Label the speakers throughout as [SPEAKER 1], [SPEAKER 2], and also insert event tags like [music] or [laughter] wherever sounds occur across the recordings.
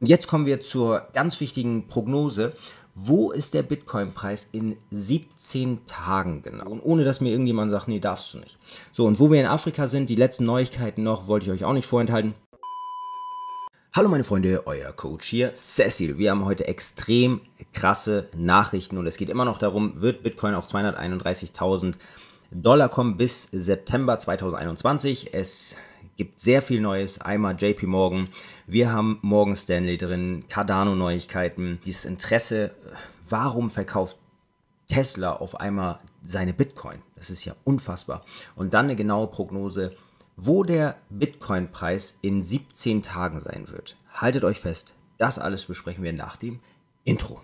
[SPEAKER 1] Und Jetzt kommen wir zur ganz wichtigen Prognose. Wo ist der Bitcoin-Preis in 17 Tagen genau? Und ohne dass mir irgendjemand sagt, nee, darfst du nicht. So, und wo wir in Afrika sind, die letzten Neuigkeiten noch, wollte ich euch auch nicht vorenthalten. Hallo meine Freunde, euer Coach hier, Cecil. Wir haben heute extrem krasse Nachrichten und es geht immer noch darum, wird Bitcoin auf 231.000 Dollar kommen bis September 2021. Es gibt sehr viel Neues. Einmal JP Morgan, wir haben Morgan Stanley drin, Cardano-Neuigkeiten, dieses Interesse, warum verkauft Tesla auf einmal seine Bitcoin? Das ist ja unfassbar. Und dann eine genaue Prognose, wo der Bitcoin-Preis in 17 Tagen sein wird. Haltet euch fest, das alles besprechen wir nach dem Intro.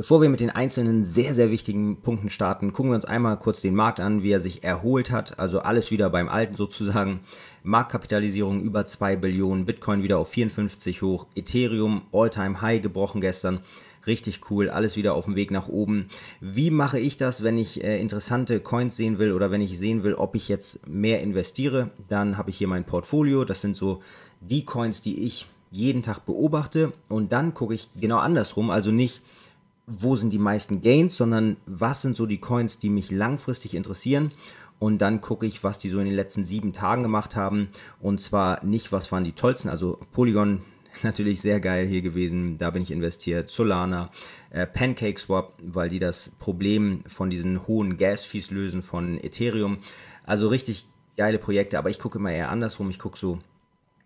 [SPEAKER 1] Bevor wir mit den einzelnen sehr, sehr wichtigen Punkten starten, gucken wir uns einmal kurz den Markt an, wie er sich erholt hat. Also alles wieder beim Alten sozusagen. Marktkapitalisierung über 2 Billionen, Bitcoin wieder auf 54 hoch, Ethereum All-Time High gebrochen gestern richtig cool, alles wieder auf dem Weg nach oben. Wie mache ich das, wenn ich äh, interessante Coins sehen will oder wenn ich sehen will, ob ich jetzt mehr investiere? Dann habe ich hier mein Portfolio, das sind so die Coins, die ich jeden Tag beobachte und dann gucke ich genau andersrum, also nicht wo sind die meisten Gains, sondern was sind so die Coins, die mich langfristig interessieren. Und dann gucke ich, was die so in den letzten sieben Tagen gemacht haben. Und zwar nicht, was waren die tollsten. Also Polygon [laughs] natürlich sehr geil hier gewesen. Da bin ich investiert. Solana, äh, Pancake weil die das Problem von diesen hohen Gas-Fees lösen von Ethereum. Also richtig geile Projekte, aber ich gucke immer eher andersrum. Ich gucke so,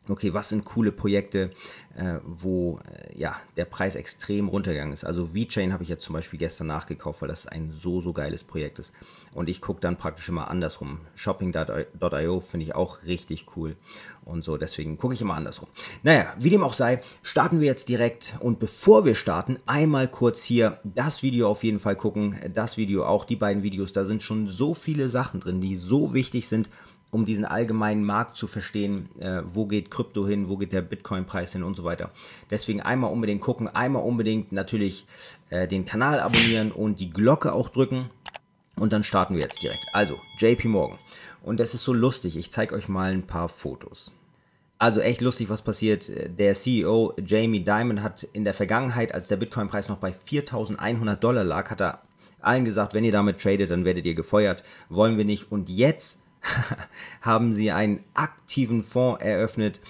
[SPEAKER 1] okay, was sind coole Projekte, äh, wo äh, ja, der Preis extrem runtergegangen ist. Also VeChain habe ich jetzt zum Beispiel gestern nachgekauft, weil das ein so, so geiles Projekt ist. Und ich gucke dann praktisch immer andersrum. Shopping.io finde ich auch richtig cool. Und so, deswegen gucke ich immer andersrum. Naja, wie dem auch sei, starten wir jetzt direkt. Und bevor wir starten, einmal kurz hier das Video auf jeden Fall gucken. Das Video auch, die beiden Videos. Da sind schon so viele Sachen drin, die so wichtig sind um diesen allgemeinen Markt zu verstehen, äh, wo geht Krypto hin, wo geht der Bitcoin-Preis hin und so weiter. Deswegen einmal unbedingt gucken, einmal unbedingt natürlich äh, den Kanal abonnieren und die Glocke auch drücken. Und dann starten wir jetzt direkt. Also, JP Morgan. Und das ist so lustig. Ich zeige euch mal ein paar Fotos. Also echt lustig, was passiert. Der CEO Jamie Dimon hat in der Vergangenheit, als der Bitcoin-Preis noch bei 4.100 Dollar lag, hat er allen gesagt, wenn ihr damit tradet, dann werdet ihr gefeuert. Wollen wir nicht. Und jetzt [laughs] haben sie einen aktiven Fonds eröffnet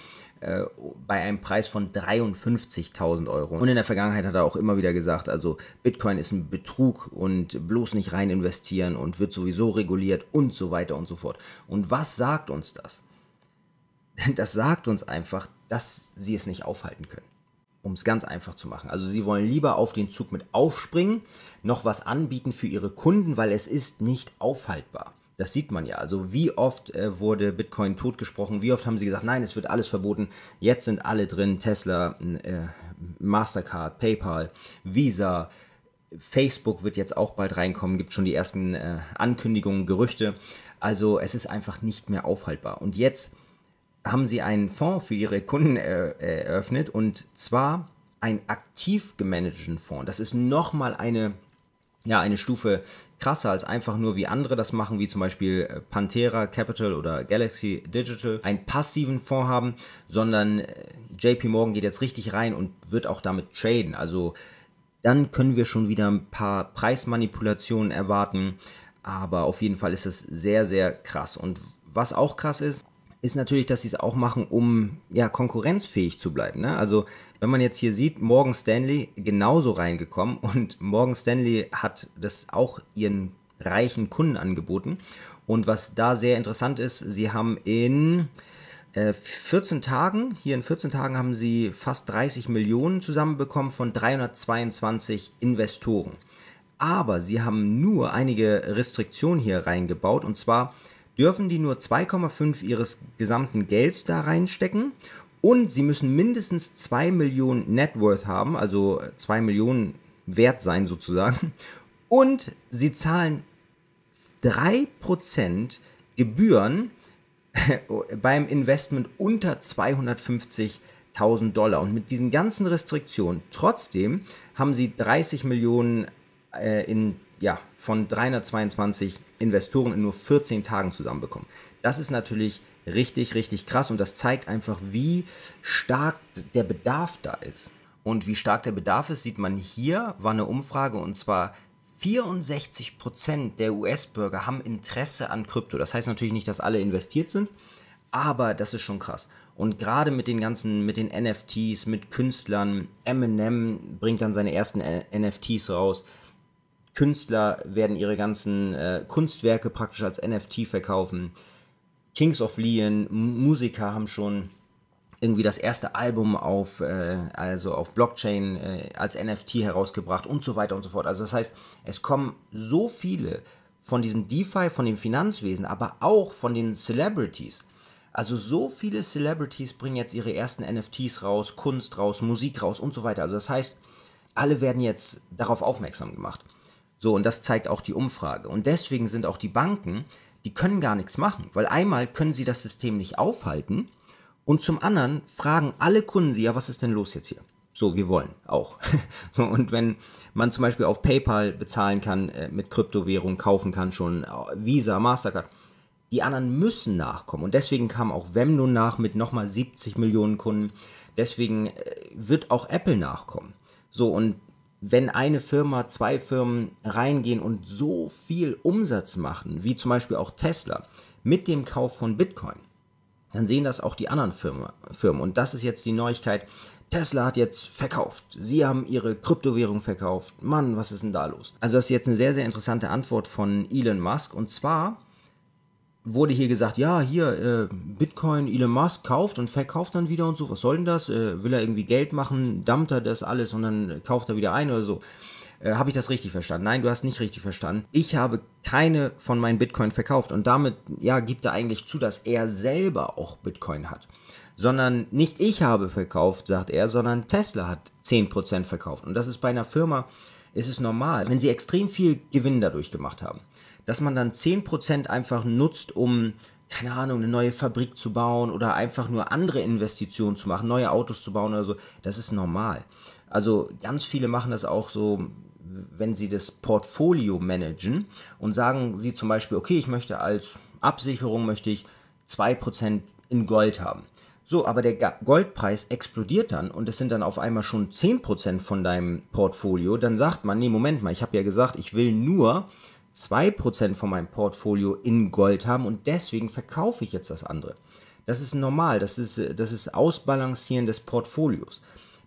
[SPEAKER 1] äh, bei einem Preis von 53.000 Euro. Und in der Vergangenheit hat er auch immer wieder gesagt, also Bitcoin ist ein Betrug und bloß nicht rein investieren und wird sowieso reguliert und so weiter und so fort. Und was sagt uns das? [laughs] Das sagt uns einfach, dass sie es nicht aufhalten können um es ganz einfach zu machen. Also sie wollen lieber auf den Zug mit aufspringen, noch was anbieten für ihre Kunden, weil es ist nicht aufhaltbar. Das sieht man ja. Also wie oft äh, wurde Bitcoin totgesprochen? Wie oft haben sie gesagt, nein, es wird alles verboten. Jetzt sind alle drin. Tesla, äh, Mastercard, PayPal, Visa, Facebook wird jetzt auch bald reinkommen. Gibt schon die ersten äh, Ankündigungen, Gerüchte. Also es ist einfach nicht mehr aufhaltbar. Und jetzt haben sie einen Fonds für ihre Kunden äh, eröffnet und zwar einen aktiv gemanagten Fonds. Das ist nochmal eine ja, eine Stufe krasser als einfach nur wie andere das machen, wie zum Beispiel äh, Pantera Capital oder Galaxy Digital, einen passiven Fonds haben, sondern äh, JP Morgan geht jetzt richtig rein und wird auch damit traden. Also dann können wir schon wieder ein paar Preismanipulationen erwarten, aber auf jeden Fall ist es sehr, sehr krass. Und was auch krass ist, ist natürlich, dass sie es auch machen, um ja konkurrenzfähig zu bleiben. Ne? Also wenn man jetzt hier sieht, Morgan Stanley genauso reingekommen [laughs] und Morgan Stanley hat das auch ihren reichen Kunden angeboten. Und was da sehr interessant ist, sie haben in 14 äh, Tagen, hier in 14 Tagen haben sie fast 30 Millionen zusammenbekommen von 322 Investoren. Aber sie haben nur einige Restriktionen hier reingebaut und zwar dürfen die nur 2,5 ihres gesamten Gelds da reinstecken und sie müssen mindestens 2 Millionen Networth haben, also 2 Millionen wert sein sozusagen. Und sie zahlen 3% Gebühren [laughs] beim Investment unter 250.000 Dollar. Und mit diesen ganzen Restriktionen trotzdem haben sie 30 Millionen äh, in ja, von 322 Investoren in nur 14 Tagen zusammenbekommen. Das ist natürlich richtig, richtig krass und das zeigt einfach, wie stark der Bedarf da ist. Und wie stark der Bedarf ist, sieht man hier, war eine Umfrage und zwar 64% Prozent der US-Bürger haben Interesse an Krypto. Das heißt natürlich nicht, dass alle investiert sind, aber das ist schon krass. Und gerade mit den ganzen, mit den NFTs, mit Künstlern, Eminem bringt dann seine ersten NFTs raus. Künstler werden ihre ganzen äh, Kunstwerke praktisch als NFT verkaufen. Kings of Leon, Musiker haben schon irgendwie das erste Album auf, äh, also auf Blockchain äh, als NFT herausgebracht und so weiter und so fort. Also das heißt, es kommen so viele von diesem DeFi, von dem Finanzwesen, aber auch von den Celebrities. Also so viele Celebrities bringen jetzt ihre ersten NFTs raus, Kunst raus, Musik raus und so weiter. Also das heißt, alle werden jetzt darauf aufmerksam gemacht. So, und das zeigt auch die Umfrage. Und deswegen sind auch die Banken, die können gar nichts machen, weil einmal können sie das System nicht aufhalten und zum anderen fragen alle Kunden sie, ja, was ist denn los jetzt hier? So, wir wollen auch. [laughs] so, und wenn man zum Beispiel auf PayPal bezahlen kann, äh, mit Kryptowährung kaufen kann, schon äh, Visa, Mastercard, die anderen müssen nachkommen. Und deswegen kam auch Wemno nach mit nochmal 70 Millionen Kunden. Deswegen äh, wird auch Apple nachkommen. So, und wenn eine Firma, zwei Firmen reingehen und so viel Umsatz machen, wie zum Beispiel auch Tesla, mit dem Kauf von Bitcoin, dann sehen das auch die anderen Firmen. Und das ist jetzt die Neuigkeit. Tesla hat jetzt verkauft. Sie haben ihre Kryptowährung verkauft. Mann, was ist denn da los? Also das ist jetzt eine sehr, sehr interessante Antwort von Elon Musk. Und zwar wurde hier gesagt, ja, hier äh, Bitcoin, Elon Musk kauft und verkauft dann wieder und so, was soll denn das? Äh, will er irgendwie Geld machen, dumpt er das alles und dann kauft er wieder ein oder so. Äh, habe ich das richtig verstanden? Nein, du hast nicht richtig verstanden. Ich habe keine von meinen Bitcoin verkauft und damit ja, gibt er eigentlich zu, dass er selber auch Bitcoin hat. Sondern nicht ich habe verkauft, sagt er, sondern Tesla hat 10% verkauft. Und das ist bei einer Firma, ist es normal, wenn sie extrem viel Gewinn dadurch gemacht haben dass man dann 10% einfach nutzt, um, keine Ahnung, eine neue Fabrik zu bauen oder einfach nur andere Investitionen zu machen, neue Autos zu bauen oder so, das ist normal. Also ganz viele machen das auch so, wenn sie das Portfolio managen und sagen sie zum Beispiel, okay, ich möchte als Absicherung möchte ich 2% in Gold haben. So, aber der Goldpreis explodiert dann und es sind dann auf einmal schon 10% von deinem Portfolio. Dann sagt man, nee, Moment mal, ich habe ja gesagt, ich will nur 2% von meinem Portfolio in Gold haben und deswegen verkaufe ich jetzt das andere. Das ist normal, das ist, das ist Ausbalancieren des Portfolios.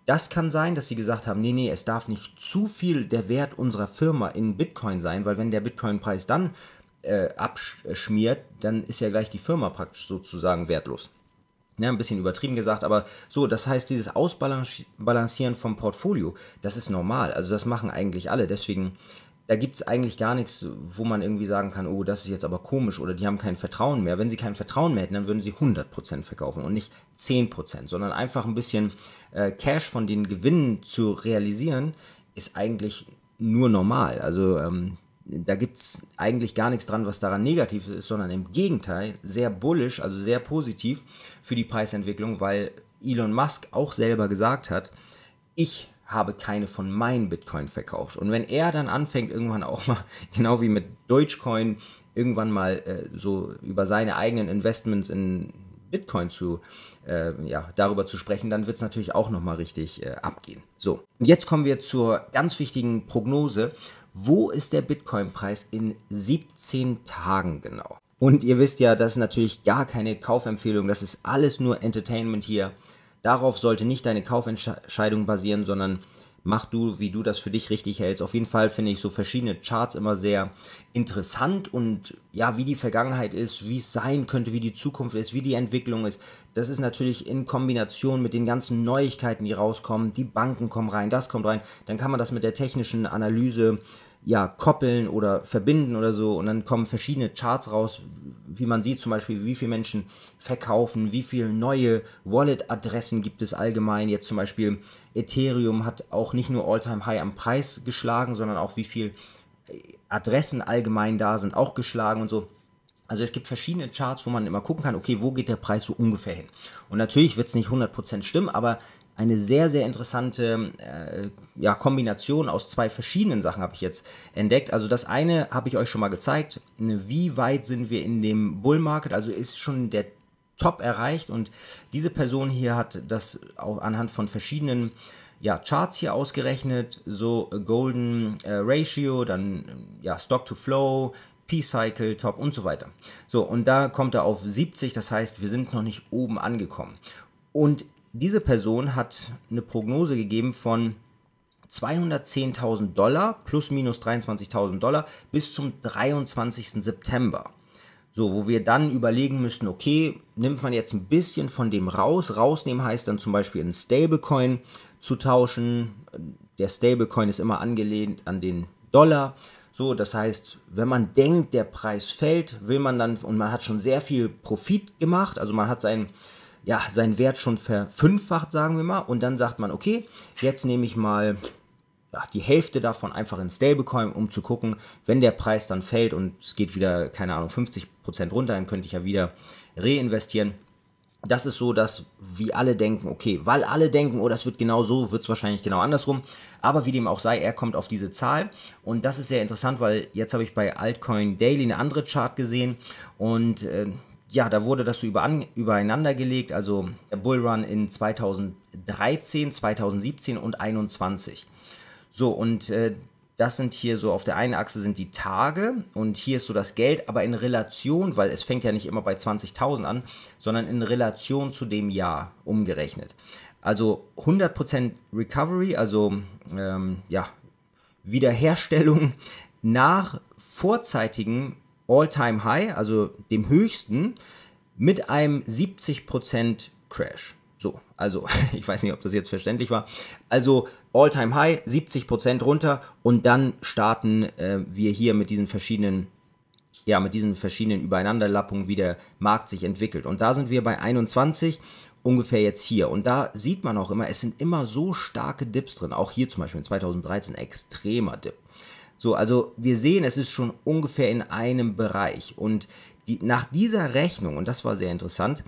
[SPEAKER 1] Das kann sein, dass sie gesagt haben, nee, nee, es darf nicht zu viel der Wert unserer Firma in Bitcoin sein, weil wenn der Bitcoin-Preis dann äh, abschmiert, dann ist ja gleich die Firma praktisch sozusagen wertlos. Ja, ne, ein bisschen übertrieben gesagt, aber so, das heißt, dieses Ausbalancieren vom Portfolio, das ist normal. Also das machen eigentlich alle. Deswegen da gibt es eigentlich gar nichts, wo man irgendwie sagen kann, oh, das ist jetzt aber komisch oder die haben kein Vertrauen mehr. Wenn sie kein Vertrauen mehr hätten, dann würden sie 100% verkaufen und nicht 10%, sondern einfach ein bisschen äh, Cash von den Gewinnen zu realisieren, ist eigentlich nur normal. Also ähm, da gibt es eigentlich gar nichts dran, was daran negativ ist, sondern im Gegenteil sehr bullisch, also sehr positiv für die Preisentwicklung, weil Elon Musk auch selber gesagt hat, ich habe keine von meinen Bitcoin verkauft. Und wenn er dann anfängt, irgendwann auch mal, [laughs] genau wie mit Deutschcoin, irgendwann mal äh, so über seine eigenen Investments in Bitcoin zu, äh, ja, darüber zu sprechen, dann wird es natürlich auch nochmal richtig äh, abgehen. So, und jetzt kommen wir zur ganz wichtigen Prognose. Wo ist der Bitcoin-Preis in 17 Tagen genau? Und ihr wisst ja, das ist natürlich gar keine Kaufempfehlung, das ist alles nur Entertainment hier. Darauf sollte nicht deine Kaufentscheidung basieren, sondern mach du, wie du das für dich richtig hältst. Auf jeden Fall finde ich so verschiedene Charts immer sehr interessant und ja, wie die Vergangenheit ist, wie es sein könnte, wie die Zukunft ist, wie die Entwicklung ist. Das ist natürlich in Kombination mit den ganzen Neuigkeiten, die rauskommen. Die Banken kommen rein, das kommt rein. Dann kann man das mit der technischen Analyse äh, ja, koppeln oder verbinden oder so. Und dann kommen verschiedene Charts raus, wie man sieht zum Beispiel, wie viele Menschen verkaufen, wie viele neue Wallet-Adressen gibt es allgemein. Jetzt zum Beispiel Ethereum hat auch nicht nur All-Time-High am Preis geschlagen, sondern auch wie viele äh, Adressen allgemein da sind, auch geschlagen und so. Also es gibt verschiedene Charts, wo man immer gucken kann, okay, wo geht der Preis so ungefähr hin. Und natürlich wird es nicht 100% stimmen, aber eine sehr, sehr interessante äh, ja, Kombination aus zwei verschiedenen Sachen habe ich jetzt entdeckt. Also das eine habe ich euch schon mal gezeigt, ne, wie weit sind wir in dem Bull Market, also ist schon der Top erreicht und diese Person hier hat das auch anhand von verschiedenen ja, Charts hier ausgerechnet, so Golden äh, Ratio, dann ja, Stock to Flow, P-Cycle, Top und so weiter. So, und da kommt er auf 70, das heißt, wir sind noch nicht oben angekommen. Und diese Person hat eine Prognose gegeben von 210.000 Dollar plus minus 23.000 Dollar bis zum 23. September. So, wo wir dann überlegen müssten, okay, nimmt man jetzt ein bisschen von dem raus. Rausnehmen heißt dann zum Beispiel einen Stablecoin zu tauschen. Der Stablecoin ist immer angelehnt an den Dollar. So, das heißt, wenn man denkt, der Preis fällt, will man dann, und man hat schon sehr viel Profit gemacht, also man hat seinen ja, seinen Wert schon verfünffacht, sagen wir mal. Und dann sagt man, okay, jetzt nehme ich mal ja, die Hälfte davon einfach in Stablecoin, um zu gucken, wenn der Preis dann fällt und es geht wieder, keine Ahnung, 50% Prozent runter, dann könnte ich ja wieder reinvestieren. Das ist so, dass wie alle denken, okay, weil alle denken, oh, das wird genau so, wird es wahrscheinlich genau andersrum. Aber wie dem auch sei, er kommt auf diese Zahl. Und das ist sehr interessant, weil jetzt habe ich bei Altcoin Daily eine andere Chart gesehen und äh, ja, da wurde das so übereinander gelegt, also der Bullrun in 2013, 2017 und 2021. So, und äh, das sind hier so auf der einen Achse sind die Tage und hier ist so das Geld, aber in Relation, weil es fängt ja nicht immer bei 20.000 an, sondern in Relation zu dem Jahr umgerechnet. Also 100% Recovery, also ähm, ja, Wiederherstellung [laughs] nach vorzeitigen All-Time-High, also dem höchsten, mit einem 70% Crash. So, also [laughs] ich weiß nicht, ob das jetzt verständlich war. Also All-Time-High, 70% runter und dann starten äh, wir hier mit diesen verschiedenen ja, mit diesen verschiedenen Übereinanderlappungen, wie der Markt sich entwickelt. Und da sind wir bei 21 ungefähr jetzt hier. Und da sieht man auch immer, es sind immer so starke Dips drin. Auch hier zum Beispiel in 2013 extremer Dip. So, also wir sehen, es ist schon ungefähr in einem Bereich. Und die, nach dieser Rechnung, und das war sehr interessant,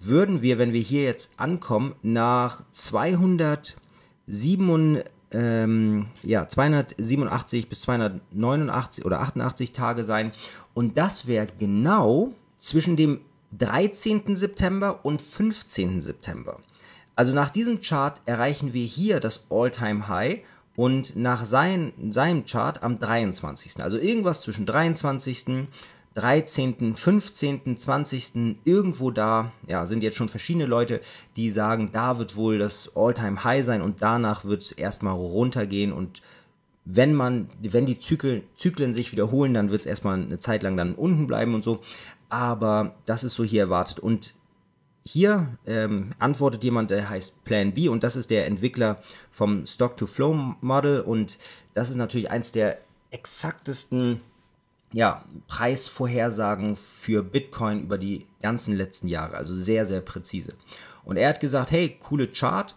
[SPEAKER 1] würden wir, wenn wir hier jetzt ankommen, nach 207, ähm, ja, 287 bis 289 oder 88 Tage sein. Und das wäre genau zwischen dem 13. September und 15. September. Also nach diesem Chart erreichen wir hier das All-Time-High und nach sein, seinem Chart am 23. Also irgendwas zwischen 23., 13., 15., 20. irgendwo da, ja, sind jetzt schon verschiedene Leute, die sagen, da wird wohl das all time high sein und danach wird es erstmal runtergehen und wenn man, wenn die Zyklen, Zyklen sich wiederholen, dann wird es erstmal eine Zeit lang dann unten bleiben und so. Aber das ist so hier erwartet. Und hier ähm, antwortet jemand, der heißt Plan B und das ist der Entwickler vom Stock-to-Flow-Model und das ist natürlich eins der exaktesten ja, Preisvorhersagen für Bitcoin über die ganzen letzten Jahre, also sehr, sehr präzise. Und er hat gesagt, hey, coole Chart,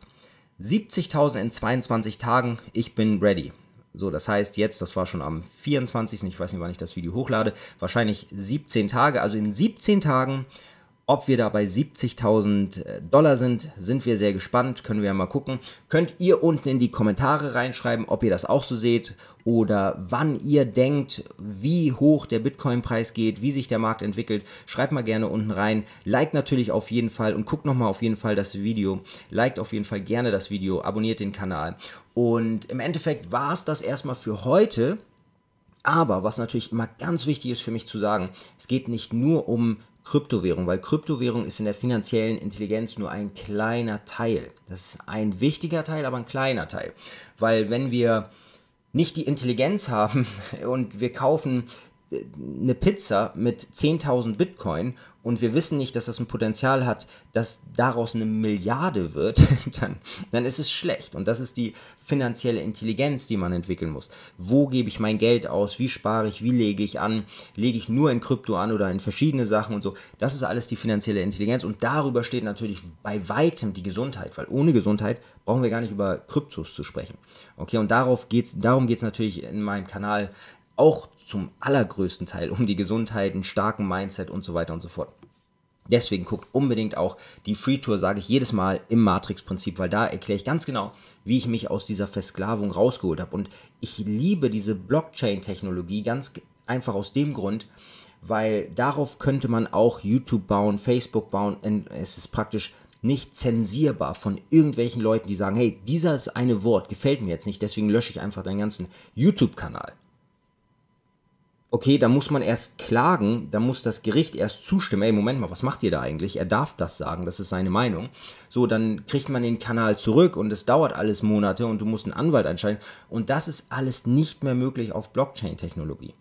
[SPEAKER 1] 70.000 in 22 Tagen, ich bin ready. So, das heißt jetzt, das war schon am 24., ich weiß nicht, wann ich das Video hochlade, wahrscheinlich 17 Tage, also in 17 Tagen ob wir da bei 70.000 äh, Dollar sind, sind wir sehr gespannt, können wir mal gucken. Könnt ihr unten in die Kommentare reinschreiben, ob ihr das auch so seht oder wann ihr denkt, wie hoch der Bitcoin-Preis geht, wie sich der Markt entwickelt. Schreibt mal gerne unten rein. Liked natürlich auf jeden Fall und guckt nochmal auf jeden Fall das Video. Liked auf jeden Fall gerne das Video, abonniert den Kanal. Und im Endeffekt war es das erstmal für heute. Aber was natürlich immer ganz wichtig ist für mich zu sagen, es geht nicht nur um Kryptowährung, weil Kryptowährung ist in der finanziellen Intelligenz nur ein kleiner Teil. Das ist ein wichtiger Teil, aber ein kleiner Teil. Weil wenn wir nicht die Intelligenz haben [laughs] und wir kaufen eine Pizza mit 10.000 Bitcoin und wir wissen nicht, dass das ein Potenzial hat, dass daraus eine Milliarde wird, [laughs] dann, dann ist es schlecht. Und das ist die finanzielle Intelligenz, die man entwickeln muss. Wo gebe ich mein Geld aus? Wie spare ich? Wie lege ich an? Lege ich nur in Krypto an oder in verschiedene Sachen und so? Das ist alles die finanzielle Intelligenz. Und darüber steht natürlich bei weitem die Gesundheit, weil ohne Gesundheit brauchen wir gar nicht über Kryptos zu sprechen. Okay, und darauf geht's, darum geht es natürlich in meinem Kanal auch zum allergrößten Teil um die Gesundheit, einen starken Mindset und so weiter und so fort. Deswegen guckt unbedingt auch die Free Tour, sage ich jedes Mal im Matrix-Prinzip, weil da erkläre ich ganz genau, wie ich mich aus dieser Versklavung rausgeholt habe. Und ich liebe diese Blockchain-Technologie ganz einfach aus dem Grund, weil darauf könnte man auch YouTube bauen, Facebook bauen. es ist praktisch nicht zensierbar von irgendwelchen Leuten, die sagen, hey, dieses eine Wort gefällt mir jetzt nicht, deswegen lösche ich einfach deinen ganzen YouTube-Kanal okay, da muss man erst klagen, da muss das Gericht erst zustimmen. Ey, Moment mal, was macht ihr da eigentlich? Er darf das sagen, das ist seine Meinung. So, dann kriegt man den Kanal zurück und es dauert alles Monate und du musst einen Anwalt einschalten. Und das ist alles nicht mehr möglich auf Blockchain-Technologie.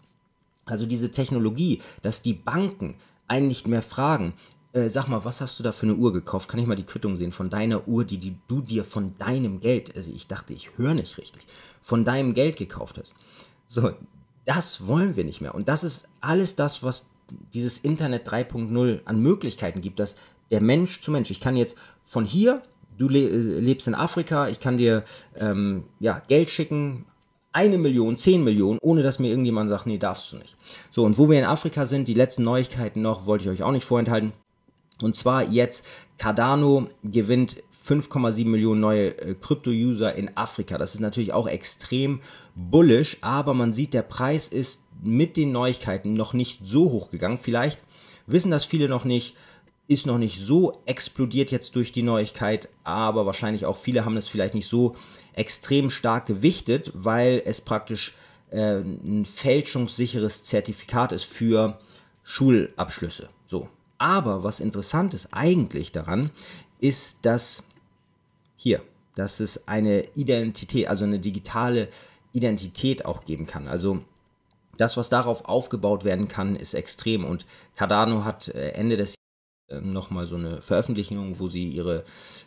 [SPEAKER 1] Also diese Technologie, dass die Banken einen nicht mehr fragen, äh, sag mal, was hast du da für eine Uhr gekauft? Kann ich mal die Quittung sehen von deiner Uhr, die, die du dir von deinem Geld, also ich dachte, ich höre nicht richtig, von deinem Geld gekauft hast. So, das wollen wir nicht mehr. Und das ist alles das, was dieses Internet 3.0 an Möglichkeiten gibt, dass der Mensch zu Mensch, ich kann jetzt von hier, du le äh, lebst in Afrika, ich kann dir ähm, ja, Geld schicken, eine Million, zehn Millionen, ohne dass mir irgendjemand sagt, nee, darfst du nicht. So, und wo wir in Afrika sind, die letzten Neuigkeiten noch, wollte ich euch auch nicht vorenthalten. Und zwar jetzt Cardano gewinnt 5,7 Millionen neue äh, Krypto-User in Afrika. Das ist natürlich auch extrem bullish, aber man sieht, der Preis ist mit den Neuigkeiten noch nicht so hoch gegangen. Vielleicht wissen das viele noch nicht, ist noch nicht so explodiert jetzt durch die Neuigkeit, aber wahrscheinlich auch viele haben es vielleicht nicht so extrem stark gewichtet, weil es praktisch äh, ein fälschungssicheres Zertifikat ist für Schulabschlüsse. So, aber was interessant ist eigentlich daran, ist, dass hier, dass es eine Identität, also eine digitale Identität auch geben kann. Also das, was darauf aufgebaut werden kann, ist extrem. Und Cardano hat äh, Ende des Jahres ähm, nochmal so eine Veröffentlichung, wo sie ihre,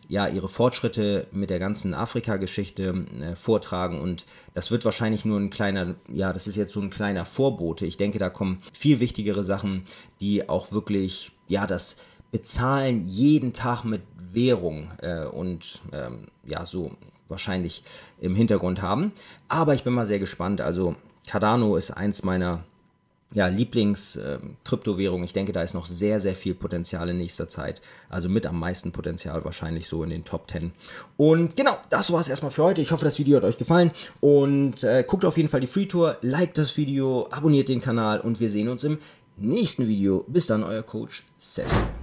[SPEAKER 1] ja, ihre Fortschritte mit der ganzen Afrika-Geschichte äh, vortragen. Und das wird wahrscheinlich nur ein kleiner, ja, das ist jetzt so ein kleiner Vorbote. Ich denke, da kommen viel wichtigere Sachen, die auch wirklich ja, das Bezahlen jeden Tag mit Währung äh, und ähm, ja, so wahrscheinlich im Hintergrund haben. Aber ich bin mal sehr gespannt. Also Cardano ist eins meiner ja, lieblings ähm, kryptowährungen Ich denke, da ist noch sehr, sehr viel Potenzial in nächster Zeit. Also mit am meisten Potenzial wahrscheinlich so in den Top 10. Und genau, das war es erstmal für heute. Ich hoffe, das Video hat euch gefallen. Und äh, guckt auf jeden Fall die Free Tour, liked das Video, abonniert den Kanal und wir sehen uns im nächsten Video. Bis dann, euer Coach Sessi.